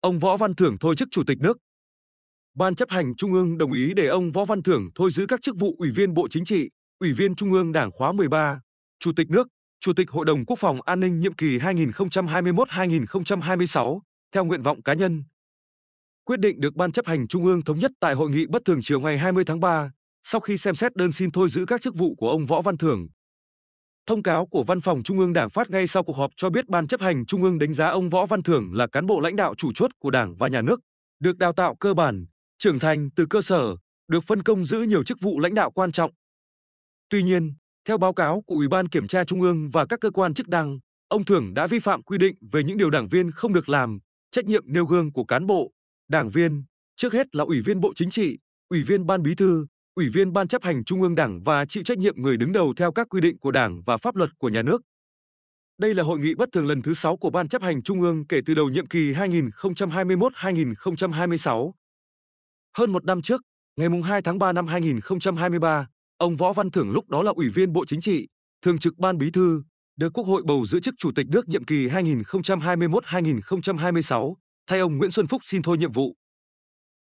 Ông Võ Văn Thưởng thôi chức Chủ tịch nước. Ban chấp hành Trung ương đồng ý để ông Võ Văn Thưởng thôi giữ các chức vụ Ủy viên Bộ Chính trị, Ủy viên Trung ương Đảng khóa 13, Chủ tịch nước, Chủ tịch Hội đồng Quốc phòng An ninh nhiệm kỳ 2021-2026, theo nguyện vọng cá nhân. Quyết định được Ban chấp hành Trung ương thống nhất tại hội nghị bất thường chiều ngày 20 tháng 3, sau khi xem xét đơn xin thôi giữ các chức vụ của ông Võ Văn Thưởng, Thông cáo của Văn phòng Trung ương Đảng phát ngay sau cuộc họp cho biết Ban chấp hành Trung ương đánh giá ông Võ Văn Thưởng là cán bộ lãnh đạo chủ chốt của Đảng và Nhà nước, được đào tạo cơ bản, trưởng thành từ cơ sở, được phân công giữ nhiều chức vụ lãnh đạo quan trọng. Tuy nhiên, theo báo cáo của Ủy ban Kiểm tra Trung ương và các cơ quan chức năng, ông Thưởng đã vi phạm quy định về những điều đảng viên không được làm, trách nhiệm nêu gương của cán bộ, đảng viên, trước hết là Ủy viên Bộ Chính trị, Ủy viên Ban Bí thư, Ủy viên Ban chấp hành Trung ương Đảng và chịu trách nhiệm người đứng đầu theo các quy định của Đảng và pháp luật của nhà nước. Đây là hội nghị bất thường lần thứ 6 của Ban chấp hành Trung ương kể từ đầu nhiệm kỳ 2021-2026. Hơn một năm trước, ngày 2 tháng 3 năm 2023, ông Võ Văn Thưởng lúc đó là Ủy viên Bộ Chính trị, Thường trực Ban Bí thư, được Quốc hội bầu giữ chức Chủ tịch nước nhiệm kỳ 2021-2026, thay ông Nguyễn Xuân Phúc xin thôi nhiệm vụ.